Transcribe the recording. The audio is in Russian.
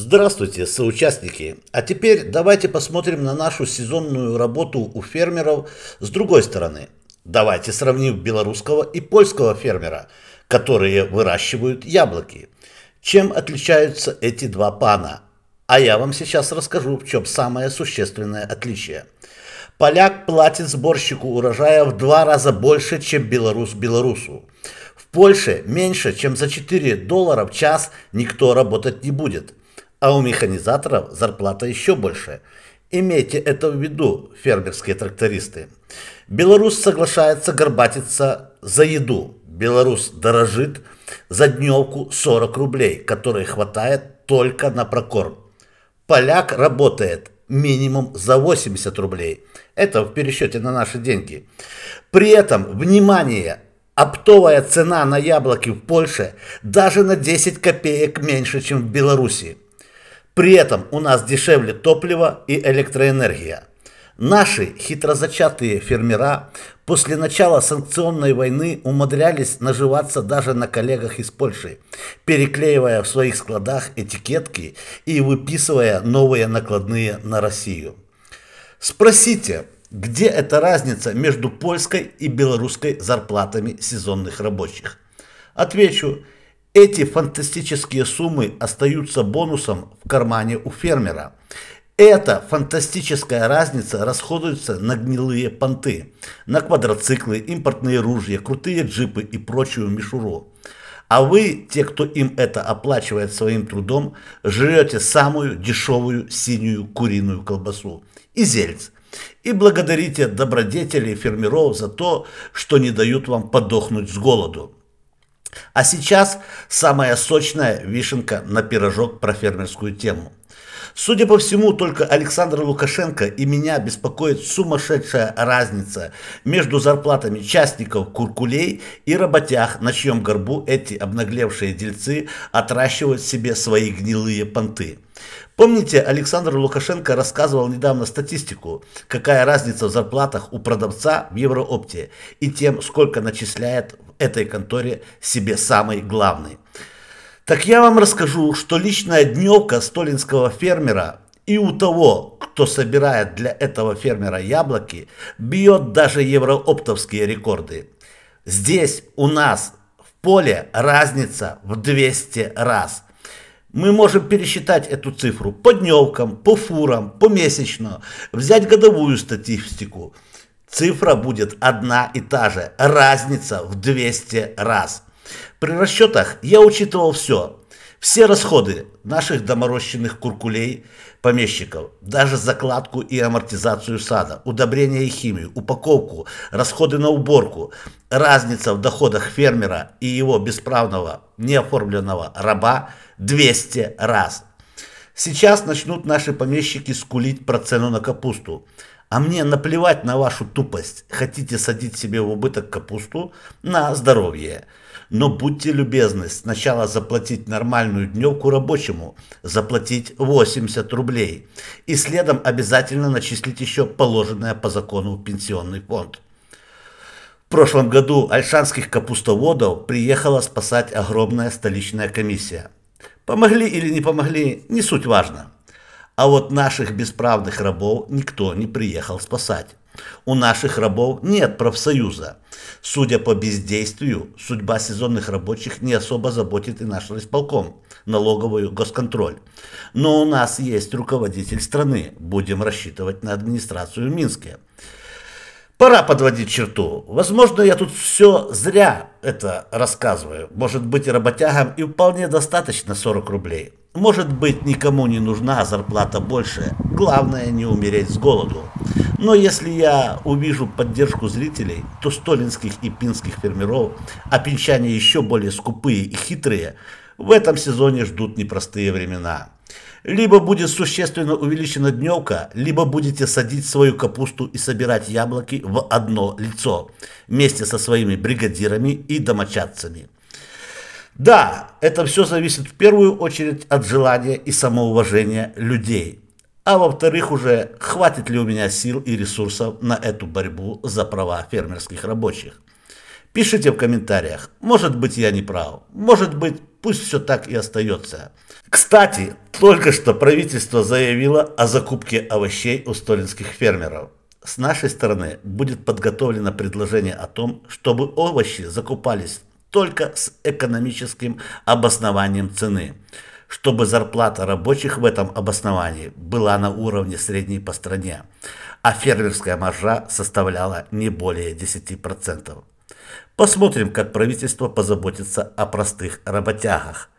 Здравствуйте, соучастники! А теперь давайте посмотрим на нашу сезонную работу у фермеров с другой стороны. Давайте сравним белорусского и польского фермера, которые выращивают яблоки. Чем отличаются эти два пана? А я вам сейчас расскажу, в чем самое существенное отличие. Поляк платит сборщику урожая в два раза больше, чем белорус белорусу. В Польше меньше, чем за 4 доллара в час никто работать не будет – а у механизаторов зарплата еще больше. Имейте это в виду, фермерские трактористы. Белорус соглашается горбатиться за еду. Белорус дорожит за дневку 40 рублей, которые хватает только на прокорм. Поляк работает минимум за 80 рублей. Это в пересчете на наши деньги. При этом, внимание, оптовая цена на яблоки в Польше даже на 10 копеек меньше, чем в Беларуси. При этом у нас дешевле топливо и электроэнергия. Наши хитрозачатые фермера после начала санкционной войны умудрялись наживаться даже на коллегах из Польши, переклеивая в своих складах этикетки и выписывая новые накладные на Россию. Спросите, где эта разница между польской и белорусской зарплатами сезонных рабочих? Отвечу – эти фантастические суммы остаются бонусом в кармане у фермера. Эта фантастическая разница расходуется на гнилые понты, на квадроциклы, импортные ружья, крутые джипы и прочую мишуру. А вы, те, кто им это оплачивает своим трудом, жрете самую дешевую синюю куриную колбасу и зельц. И благодарите добродетелей фермеров за то, что не дают вам подохнуть с голоду. А сейчас самая сочная вишенка на пирожок про фермерскую тему. Судя по всему, только Александра Лукашенко и меня беспокоит сумасшедшая разница между зарплатами частников куркулей и работях, на чьем горбу эти обнаглевшие дельцы отращивают себе свои гнилые понты. Помните, Александр Лукашенко рассказывал недавно статистику, какая разница в зарплатах у продавца в Евроопте и тем, сколько начисляет этой конторе себе самый главный. Так я вам расскажу, что личная дневка столинского фермера и у того, кто собирает для этого фермера яблоки, бьет даже еврооптовские рекорды. Здесь у нас в поле разница в 200 раз. Мы можем пересчитать эту цифру по дневкам, по фурам, по месячно, взять годовую статистику – цифра будет одна и та же, разница в 200 раз. При расчетах я учитывал все. Все расходы наших доморощенных куркулей, помещиков, даже закладку и амортизацию сада, удобрения и химию, упаковку, расходы на уборку, разница в доходах фермера и его бесправного неоформленного раба 200 раз. Сейчас начнут наши помещики скулить про цену на капусту. А мне наплевать на вашу тупость. Хотите садить себе в убыток капусту? На здоровье. Но будьте любезны, сначала заплатить нормальную дневку рабочему, заплатить 80 рублей. И следом обязательно начислить еще положенное по закону пенсионный фонд. В прошлом году альшанских капустоводов приехала спасать огромная столичная комиссия. Помогли или не помогли, не суть важно. А вот наших бесправных рабов никто не приехал спасать. У наших рабов нет профсоюза. Судя по бездействию, судьба сезонных рабочих не особо заботит и наш исполком, налоговую госконтроль. Но у нас есть руководитель страны, будем рассчитывать на администрацию в Минске пора подводить черту. Возможно, я тут все зря это рассказываю. Может быть, работягам и вполне достаточно 40 рублей. Может быть, никому не нужна зарплата больше. Главное, не умереть с голоду. Но если я увижу поддержку зрителей, то столинских и пинских фермеров, а пинчане еще более скупые и хитрые – в этом сезоне ждут непростые времена. Либо будет существенно увеличена дневка, либо будете садить свою капусту и собирать яблоки в одно лицо, вместе со своими бригадирами и домочадцами. Да, это все зависит в первую очередь от желания и самоуважения людей. А во-вторых уже, хватит ли у меня сил и ресурсов на эту борьбу за права фермерских рабочих. Пишите в комментариях. Может быть я не прав. Может быть пусть все так и остается. Кстати, только что правительство заявило о закупке овощей у столинских фермеров. С нашей стороны будет подготовлено предложение о том, чтобы овощи закупались только с экономическим обоснованием цены, чтобы зарплата рабочих в этом обосновании была на уровне средней по стране, а фермерская маржа составляла не более 10%. Посмотрим, как правительство позаботится о простых работягах.